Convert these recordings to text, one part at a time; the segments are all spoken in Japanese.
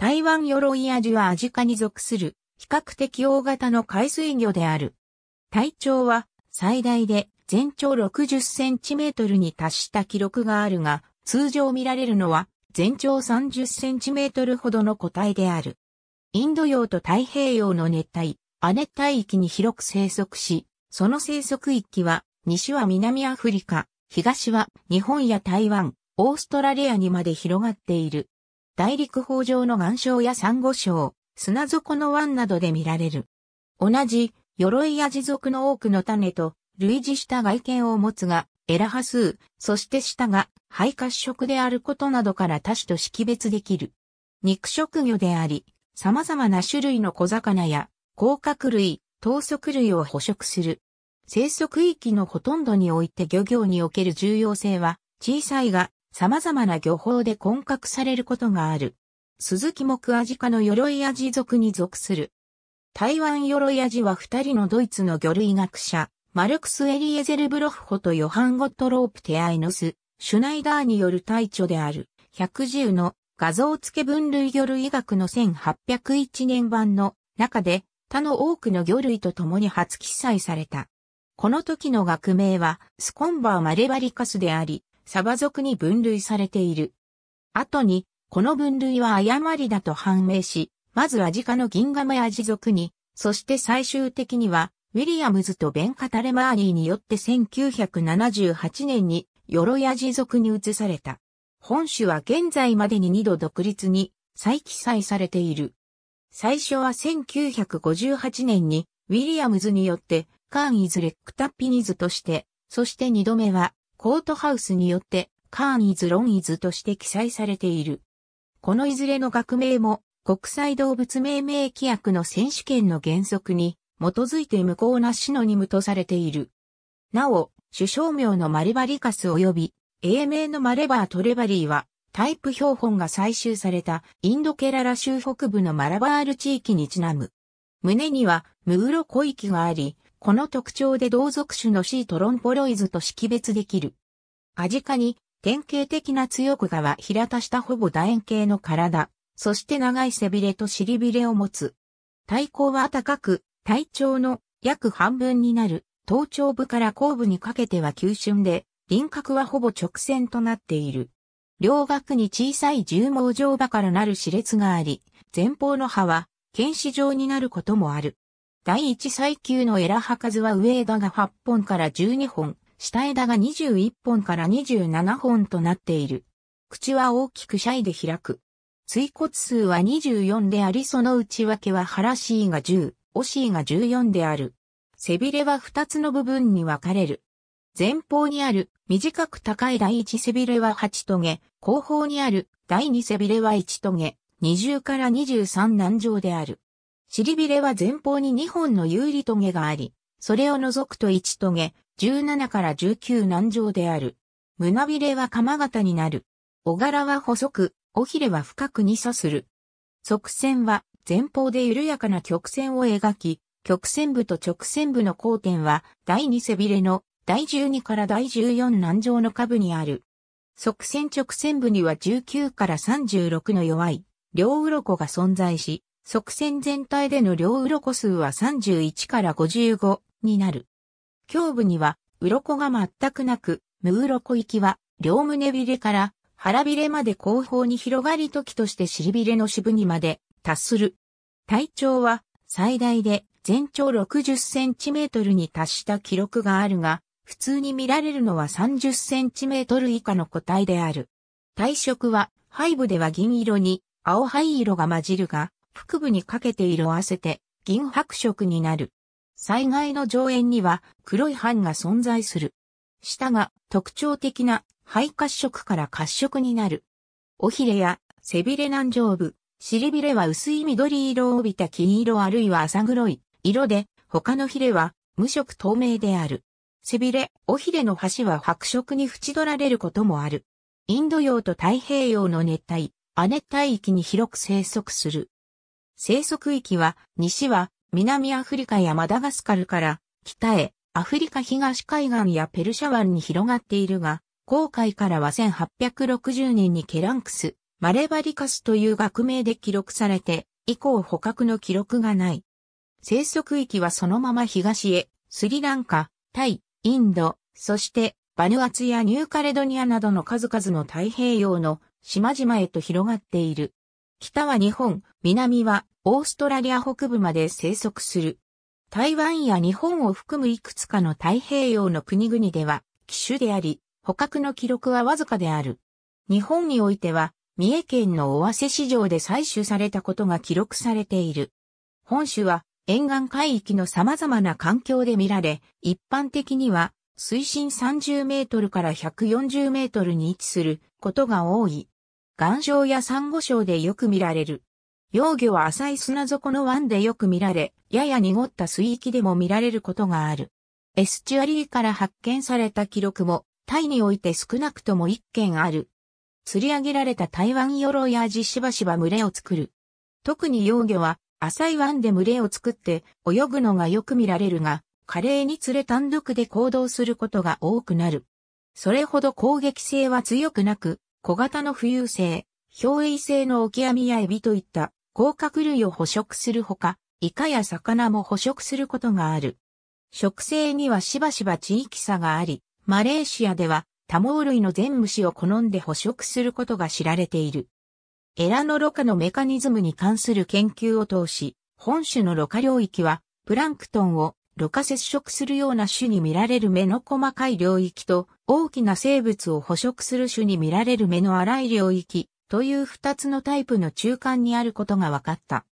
台湾鎧アジはアジカに属する、比較的大型の海水魚である。体長は最大で全長60センチメートルに達した記録があるが、通常見られるのは全長30センチメートルほどの個体である。インド洋と太平洋の熱帯、亜熱帯域に広く生息し、その生息域は、西は南アフリカ、東は日本や台湾、オーストラリアにまで広がっている。大陸法上の岩礁や珊瑚礁、砂底の湾などで見られる。同じ、鎧や地属の多くの種と、類似した外見を持つが、エラ波数、そして舌が、肺褐色であることなどから多種と識別できる。肉食魚であり、様々な種類の小魚や、甲殻類、等足類を捕食する。生息域のほとんどにおいて漁業における重要性は小さいが、様々な漁法で混獲されることがある。鈴木木アジ科の鎧アジ属に属する。台湾鎧アジは二人のドイツの魚類学者、マルクス・エリエゼルブロッホとヨハン・ゴットロープ・テアイノス、シュナイダーによる大著である、110の画像付け分類魚類学の1801年版の中で他の多くの魚類と共に初記載された。この時の学名はスコンバーマレバリカスであり、サバ族に分類されている。後に、この分類は誤りだと判明し、まずアジカの銀ガマヤジ族に、そして最終的には、ウィリアムズとベンカタレマーニーによって1978年に、ヨロヤジ族に移された。本種は現在までに2度独立に再記載されている。最初は1958年にウィリアムズによってカーン・イズ・レックタッピニズとして、そして2度目はコートハウスによって、カーンイズ・ロンイズとして記載されている。このいずれの学名も、国際動物命名規約の選手権の原則に、基づいて無効なシノニムとされている。なお、首相名のマレバリカス及び、英名のマレバートレバリーは、タイプ標本が採集されたインドケララ州北部のマラバール地域にちなむ。胸にはムグロ小域があり、この特徴で同属種の C トロンポロイズと識別できる。アジカに典型的な強く側平たしたほぼ楕円形の体、そして長い背びれと尻びれを持つ。体高は高く、体長の約半分になる、頭頂部から後部にかけては急峻で、輪郭はほぼ直線となっている。両額に小さい重毛状場からなる歯列があり、前方の歯は、剣歯状になることもある。第一最級のエラカ数は上枝が8本から12本、下枝が21本から27本となっている。口は大きくシャイで開く。椎骨数は24でありその内訳は腹 C が10、オ C が14である。背びれは2つの部分に分かれる。前方にある短く高い第1背びれは8トゲ、後方にある第2背びれは1トゲ、20から23難上である。尻びれは前方に2本の有利トゲがあり、それを除くと1トゲ、17から19難上である。胸びれは鎌型になる。小柄は細く、尾ひれは深くに差する。側線は前方で緩やかな曲線を描き、曲線部と直線部の交点は第2背びれの第12から第14難上の下部にある。側線直線部には19から36の弱い両鱗が存在し、側線全体での両鱗数は31から55になる。胸部には鱗が全くなく、無鱗きは両胸びれから腹びれまで後方に広がり時として尻びれの支部にまで達する。体長は最大で全長60センチメートルに達した記録があるが、普通に見られるのは30センチメートル以下の個体である。体色は背部では銀色に青灰色が混じるが、腹部にかけて色あせて銀白色になる。災害の上縁には黒い斑が存在する。下が特徴的な肺褐色から褐色になる。尾ひれや背びれ南上部、尻びれは薄い緑色を帯びた金色あるいは浅黒い色で、他のひれは無色透明である。背びれ、尾ひれの端は白色に縁取られることもある。インド洋と太平洋の熱帯、亜熱帯域に広く生息する。生息域は、西は、南アフリカやマダガスカルから、北へ、アフリカ東海岸やペルシャ湾に広がっているが、航海からは1860年にケランクス、マレバリカスという学名で記録されて、以降捕獲の記録がない。生息域はそのまま東へ、スリランカ、タイ、インド、そしてバヌアツやニューカレドニアなどの数々の太平洋の島々へと広がっている。北は日本、南はオーストラリア北部まで生息する。台湾や日本を含むいくつかの太平洋の国々では、機種であり、捕獲の記録はわずかである。日本においては、三重県の尾鷲市場で採取されたことが記録されている。本種は沿岸海域の様々な環境で見られ、一般的には水深30メートルから140メートルに位置することが多い。岩礁や珊瑚礁でよく見られる。幼魚は浅い砂底の湾でよく見られ、やや濁った水域でも見られることがある。エスチュアリーから発見された記録も、タイにおいて少なくとも1件ある。釣り上げられた台湾鎧やじジしばしば群れを作る。特に幼魚は、浅い湾で群れを作って泳ぐのがよく見られるが、華麗に釣れ単独で行動することが多くなる。それほど攻撃性は強くなく、小型の浮遊性、漂泳性のオキアミやエビといった甲殻類を捕食するほか、イカや魚も捕食することがある。食性にはしばしば地域差があり、マレーシアでは多毛類の全虫を好んで捕食することが知られている。エラのろ過のメカニズムに関する研究を通し、本種のろ過領域は、プランクトンをろ過接触するような種に見られる目の細かい領域と、大きな生物を捕食する種に見られる目の荒い領域、という二つのタイプの中間にあることが分かった。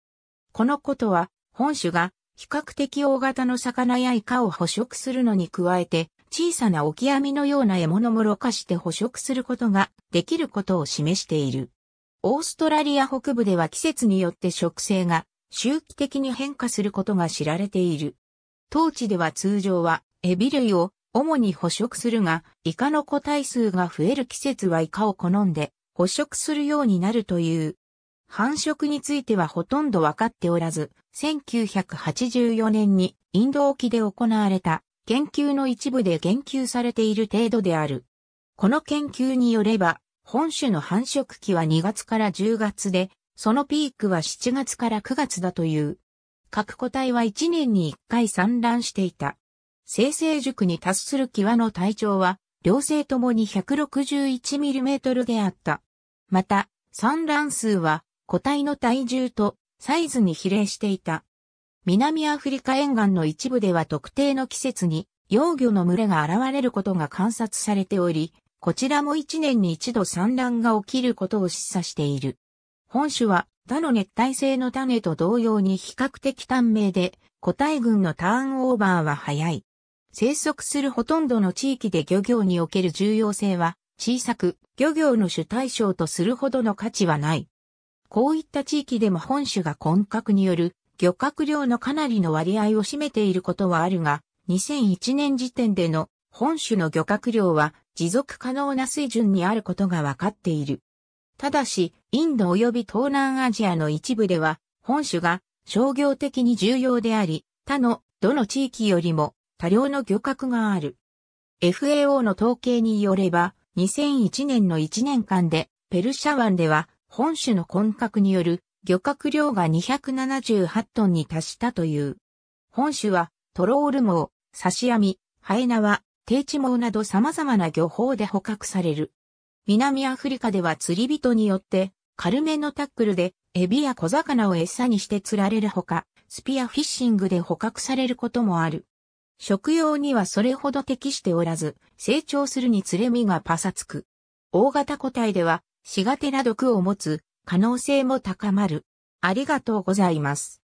このことは、本種が比較的大型の魚やイカを捕食するのに加えて、小さなオキアミのような獲物もろ化して捕食することができることを示している。オーストラリア北部では季節によって植生が周期的に変化することが知られている。当地では通常はエビ類を主に捕食するが、イカの個体数が増える季節はイカを好んで捕食するようになるという。繁殖についてはほとんどわかっておらず、1984年にインド沖で行われた研究の一部で言及されている程度である。この研究によれば、本種の繁殖期は2月から10月で、そのピークは7月から9月だという。各個体は1年に1回産卵していた。生成塾に達する際の体長は、両性ともに 161mm であった。また、産卵数は、個体の体重とサイズに比例していた。南アフリカ沿岸の一部では特定の季節に幼魚の群れが現れることが観察されており、こちらも一年に一度産卵が起きることを示唆している。本種は他の熱帯性の種と同様に比較的短命で、個体群のターンオーバーは早い。生息するほとんどの地域で漁業における重要性は小さく、漁業の主対象とするほどの価値はない。こういった地域でも本種が根格による漁獲量のかなりの割合を占めていることはあるが、2001年時点での本種の漁獲量は持続可能な水準にあることが分かっている。ただし、インド及び東南アジアの一部では、本種が商業的に重要であり、他のどの地域よりも多量の漁獲がある。FAO の統計によれば、2001年の1年間で、ペルシャ湾では、本種の混獲による漁獲量が278トンに達したという。本種は、トロール網、刺し網、ハエナワ、低地網など様々な漁法で捕獲される。南アフリカでは釣り人によって、軽めのタックルで、エビや小魚を餌にして釣られるほか、スピアフィッシングで捕獲されることもある。食用にはそれほど適しておらず、成長するにつれ身がパサつく。大型個体では、しがてな毒を持つ可能性も高まる。ありがとうございます。